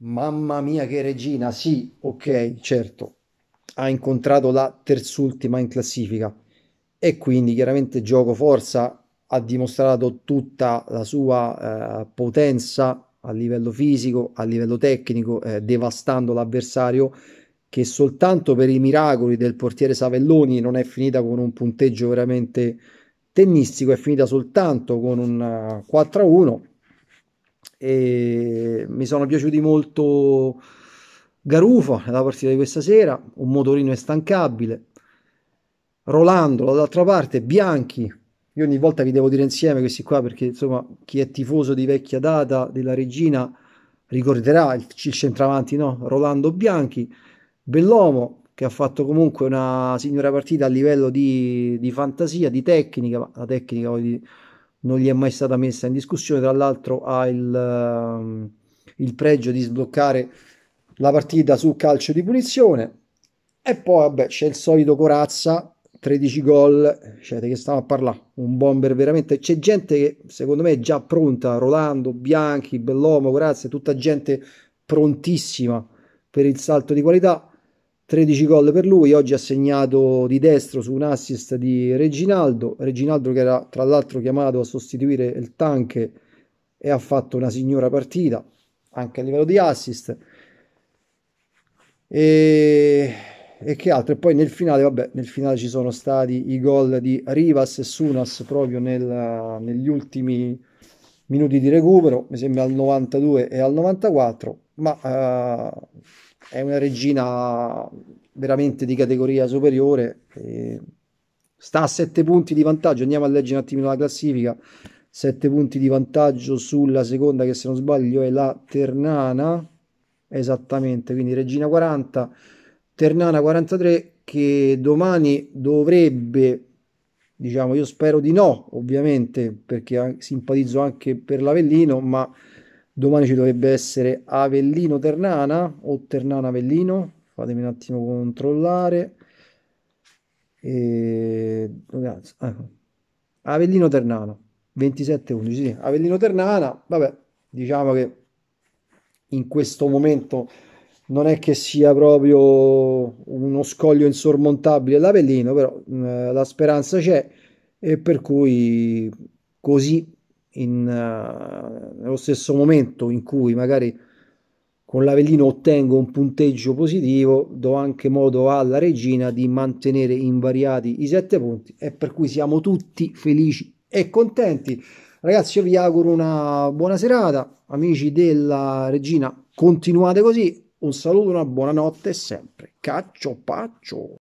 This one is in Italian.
Mamma mia che regina, sì, ok, certo, ha incontrato la terzultima in classifica e quindi chiaramente gioco forza ha dimostrato tutta la sua eh, potenza a livello fisico, a livello tecnico, eh, devastando l'avversario che soltanto per i miracoli del portiere Savelloni non è finita con un punteggio veramente tennistico, è finita soltanto con un 4-1 eh, e mi sono piaciuti molto Garufo nella partita di questa sera, un motorino instancabile, Rolando dall'altra parte, Bianchi, io ogni volta vi devo dire insieme questi qua perché insomma chi è tifoso di vecchia data della regina ricorderà il, il centravanti, no? Rolando Bianchi, Bellomo che ha fatto comunque una signora partita a livello di, di fantasia, di tecnica, ma la tecnica di, non gli è mai stata messa in discussione. Tra l'altro ha il, ehm, il pregio di sbloccare la partita su calcio di punizione. E poi vabbè, c'è il solito Corazza, 13 gol, cioè di che stiamo a parlare? Un bomber veramente. C'è gente che secondo me è già pronta, Rolando, Bianchi, Bellomo, Corazza, tutta gente prontissima per il salto di qualità. 13 gol per lui, oggi ha segnato di destro su un assist di Reginaldo, Reginaldo che era tra l'altro chiamato a sostituire il tank e ha fatto una signora partita anche a livello di assist e, e che altro e poi nel finale vabbè nel finale ci sono stati i gol di Rivas e Sunas proprio nel, negli ultimi minuti di recupero mi sembra al 92 e al 94 ma uh, è una regina veramente di categoria superiore. sta a 7 punti di vantaggio. Andiamo a leggere un attimino la classifica. 7 punti di vantaggio sulla seconda, che se non sbaglio è la Ternana. Esattamente, quindi Regina 40, Ternana 43, che domani dovrebbe, diciamo, io spero di no, ovviamente, perché simpatizzo anche per l'Avellino, ma Domani ci dovrebbe essere Avellino Ternana o Ternana Avellino, fatemi un attimo controllare. E... Ecco. Avellino Ternana 27-11, sì. Avellino Ternana, vabbè, diciamo che in questo momento non è che sia proprio uno scoglio insormontabile l'Avellino, però eh, la speranza c'è e per cui così in, uh, nello stesso momento in cui magari con l'Avellino ottengo un punteggio positivo, do anche modo alla regina di mantenere invariati i sette punti e per cui siamo tutti felici e contenti. Ragazzi, io vi auguro una buona serata, amici della regina, continuate così. Un saluto, una buona notte sempre. Caccio paccio.